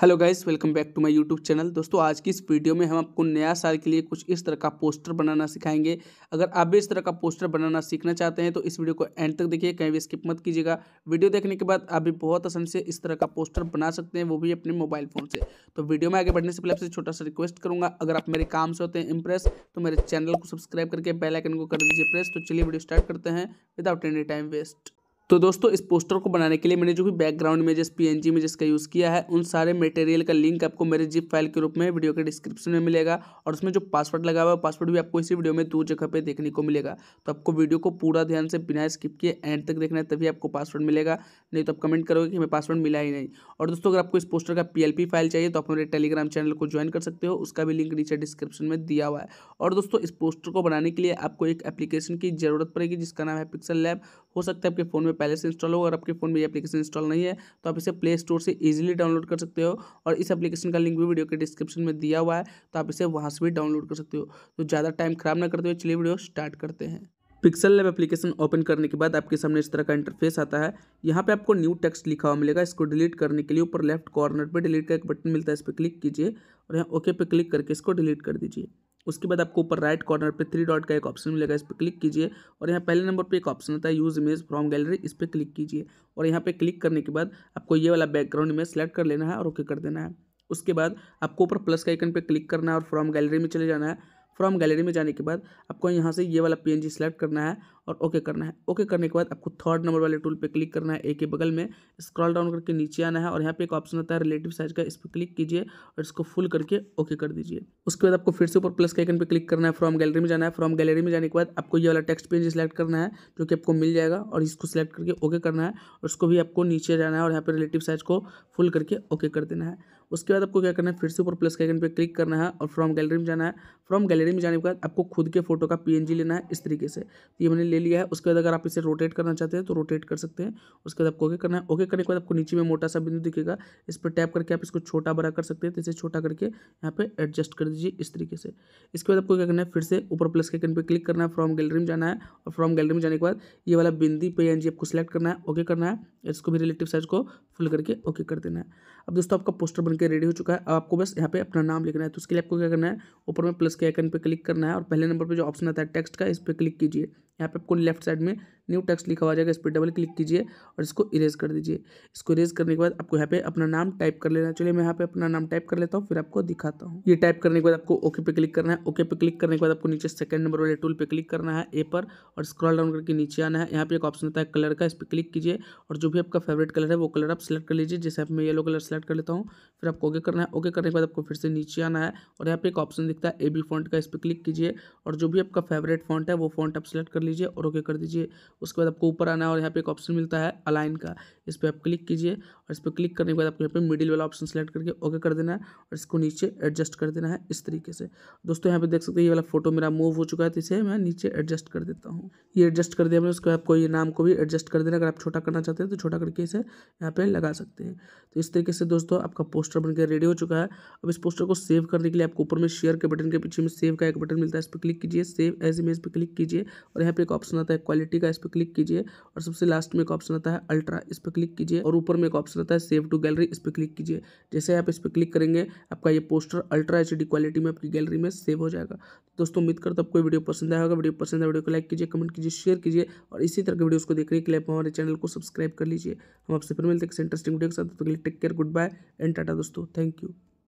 hello guys welcome back to my YouTube channel दोस्तों आज की इस वीडियो में हम आपको नया साल के लिए कुछ इस तरह का पोस्टर बनाना सिखाएंगे अगर आप भी इस तरह का पोस्टर बनाना सीखना चाहते हैं तो इस वीडियो को एंड तक देखिए कहीं भी स्किप मत कीजिएगा वीडियो देखने के बाद आप भी बहुत आसान से इस तरह का पोस्टर बना सकते हैं वो भी अपने मोबाइल फ़ोन से तो वीडियो में आगे बढ़ने से पहले आपसे छोटा सा रिक्वेस्ट करूँगा अगर आप मेरे काम से होते हैं इंप्रेस तो मेरे चैनल को सब्सक्राइब करके बेलाइकन को कर दीजिए प्रेस तो चलिए वीडियो स्टार्ट करते हैं विदाउट एनी टाइम वेस्ट तो दोस्तों इस पोस्टर को बनाने के लिए मैंने जो भी बैकग्राउंड इमेजेस पीएनजी में जिसका यूज़ किया है उन सारे मटेरियल का लिंक आपको मेरे जिप फाइल के रूप में वीडियो के डिस्क्रिप्शन में मिलेगा और उसमें जो पासवर्ड लगा हुआ है पासवर्ड भी आपको इसी वीडियो में दो जगह पे देखने को मिलेगा तो आपको वीडियो को पूरा ध्यान से बिना स्किप किए एंड तक देखना है तभी आपको पासवर्ड मिलेगा नहीं तो आप कमेंट करोगे कि हमें पासवर्ड मिला ही नहीं और दोस्तों अगर आपको इस पोस्टर का पी फाइल चाहिए तो आप मेरे टेलीग्राम चैनल को ज्वाइन कर सकते हो उसका भी लिंक नीचे डिस्क्रिप्शन में दिया हुआ है और दोस्तों इस पोस्टर को बनाने के लिए आपको एक एप्लीकेशन की जरूरत पड़ेगी जिसका नाम है पिक्सल लैब हो सकता है आपके फ़ोन में पहले से इंस्टॉल हो अगर आपके फ़ोन में ये एप्लीकेशन इंस्टॉल नहीं है तो आप इसे प्ले स्टोर से इजीली डाउनलोड कर सकते हो और इस एप्लीकेशन का लिंक भी वीडियो के डिस्क्रिप्शन में दिया हुआ है तो आप इसे वहाँ से भी डाउनलोड कर सकते हो तो ज़्यादा टाइम खराब ना करते हुए चलिए वीडियो स्टार्ट करते हैं पिक्सल लैब एप्लीकेशन ओपन करने के बाद आपके सामने इस तरह का इंटरफेस आता है यहाँ पे आपको न्यू टेक्स्ट लिखा हुआ मिलेगा इसको डिलीट करने के लिए ऊपर लेफ्ट कॉर्नर पे डिलीट का एक बटन मिलता है इस पर क्लिक कीजिए और यहाँ ओके पे क्लिक करके इसको डिलीट कर दीजिए उसके बाद आपको ऊपर राइट कॉर्नर पर थ्री डॉट का एक ऑप्शन मिलेगा इस पर क्लिक कीजिए और यहाँ पहले नंबर पर एक ऑप्शन होता है यूज़ इमेज फ्रॉम गैलरी इस पर क्लिक कीजिए और यहाँ पर क्लिक करने के बाद आपको ये वाला बैकग्राउंड इमेज सेलेक्ट कर लेना है और ओके कर देना है उसके बाद आपको ऊपर प्लस के आइकन पर क्लिक करना है और फ्रॉम गैलरी में चले जाना है फ्रॉम गैलरी में जाने के बाद आपको यहाँ से ये वाला पी सेलेक्ट करना है और ओके करना है ओके करने के बाद आपको थर्ड नंबर वाले टूल पे क्लिक करना है ए के बगल में स्क्रॉल डाउन करके नीचे आना है और यहाँ पे एक ऑप्शन होता है रिलेटिव साइज का इस पर क्लिक कीजिए और इसको फुल करके ओके कर दीजिए उसके बाद आपको फिर से ऊपर प्लस के आइकन पे क्लिक करना है फ्रॉम गैलरी में जाना है फ्रॉम गैलरी में जाने के बाद आपको ये वाला टेक्स्ट पेज सेलेक्ट करना है जो कि आपको मिल जाएगा और इसको सेलेक्ट करके ओके करना है और उसको भी आपको नीचे जाना है और यहाँ पर रिलेटिव साइज को फुल करके ओके कर देना है उसके बाद आपको क्या करना है फिर से ऊपर प्लस के आइकन पर क्लिक करना है और फ्रॉम गैलरी में जाना है फ्रॉम गैलरी में जाने के बाद आपको खुद के फोटो का पी लेना है इस तरीके से तो ये मैंने ले लिया है उसके बाद अगर आप इसे रोटेट करना चाहते हैं तो रोटेट कर सकते हैं उसके बाद आपको ओके करना है ओके करने के बाद आपको नीचे में मोटा सा बिंदु दिखेगा इस पर टैप करके आप इसको छोटा बड़ा कर सकते हैं तो इसे छोटा करके यहाँ पर एडजस्ट कर दीजिए इस तरीके से इसके बाद आपको क्या करना है फिर से ऊपर प्लस के आइकन पर क्लिक करना है फ्रॉम गैलरी में जाना है और फ्रॉम गैलरी में जाने के बाद ये वाला बिंदी पी एन आपको सेलेक्ट करना है ओके करना है इसको भी रिलेटिव साइज को फुल करके ओके कर देना है अब दोस्तों आपका पोस्टर बनकर रेडी हो चुका है अब आपको बस यहाँ पे अपना नाम लिखना है तो उसके लिए आपको क्या करना है ऊपर में प्लस के आइकन पर क्लिक करना है और पहले नंबर पर जो ऑप्शन आता है टेक्स्ट का इस पर क्लिक कीजिए यहाँ पे आपको लेफ्ट साइड में न्यू टेक्स्ट लिखा हुआ जाएगा इस पर डबल क्लिक कीजिए और इसको इरेज कर दीजिए इसको इरेज करने के बाद आपको यहाँ पे अपना नाम टाइप कर लेना चलिए मैं यहाँ पे अपना नाम टाइप कर लेता हूँ फिर आपको दिखाता हूँ ये टाइप करने के बाद आपको ओके पे क्लिक करना है ओके पे क्लिक करने के बाद आपको नीचे सेकंड नंबर वाले टूल पे क्लिक करना है ए पर और स्क्रॉल डाउन करके नीचे आना है यहाँ पे एक ऑप्शन होता है कलर का इस पर क्लिक कीजिए और जो भी आपका फेवरेट कलर है वो कलर आप सेलेक्ट कर लीजिए जैसे आप मैं येलो कलर सेलेक्ट कर लेता हूँ फिर आपको ओके करना है ओके करने के बाद आपको फिर से नीचे आना है और यहाँ पे एक ऑप्शन दिखता है ए बी फॉन्ट का इस पर क्लिक कीजिए और जो भी आपका फेवरेट फॉन्ट है वो फॉन्ट आप सेलेक्ट कर लीजिए और ओके कर दीजिए उसके बाद आपको ऊपर आना है और यहाँ पे एक ऑप्शन मिलता है अलाइन का इस पर आप क्लिक कीजिए और इस पर क्लिक करने के बाद आपको यहाँ पे मिडिल वाला ऑप्शन सेलेक्ट करके ओके कर देना है और इसको नीचे एडजस्ट कर देना है इस तरीके से दोस्तों यहाँ पे देख सकते हैं ये वाला फोटो मेरा मूव हो चुका है तो इसे मैं नीचे एडजस्ट कर देता हूँ ये एडजस्ट कर दिया मैंने उसके आपको ये नाम को भी एडजस्ट कर देना अगर आप छोटा करना चाहते हैं तो छोटा करके इसे यहाँ पर लगा सकते हैं तो इस तरीके से दोस्तों आपका पोस्टर बनकर रेडी हो चुका है अब इस पोस्टर को सेव करने के लिए आपको ऊपर में शेयर के बटन के पीछे में सेव का एक बटन मिलता है इस पर क्लिक कीजिए सेव एज इमेज पर क्लिक कीजिए और यहाँ पे एक ऑप्शन आता है क्वालिटी का इस पर क्लिक कीजिए और सबसे लास्ट में एक ऑप्शन आता है अल्ट्रा इस पर क्लिक कीजिए और ऊपर में एक ऑप्शन ऑप्शन आता है सेव टू गैलरी इस पर क्लिक कीजिए जैसे आप इस पर क्लिक करेंगे आपका ये पोस्टर अल्ट्रा एच क्वालिटी में आपकी गैलरी में सेव हो जाएगा तो दोस्तों उम्मीद करता आपको वीडियो पसंद आएगा वीडियो पसंद आया वीडियो को लाइक कीजिए कमेंट कीजिए शेयर कीजिए और इसी तरह के वीडियोज़ को देखने के लिए हमारे चैनल को सब्सक्राइब कर लीजिए हम आपसे फिर मिलते हैं इंटरेस्टिंग वीडियो के साथ take care good bye and tata दोस्तों थैंक यू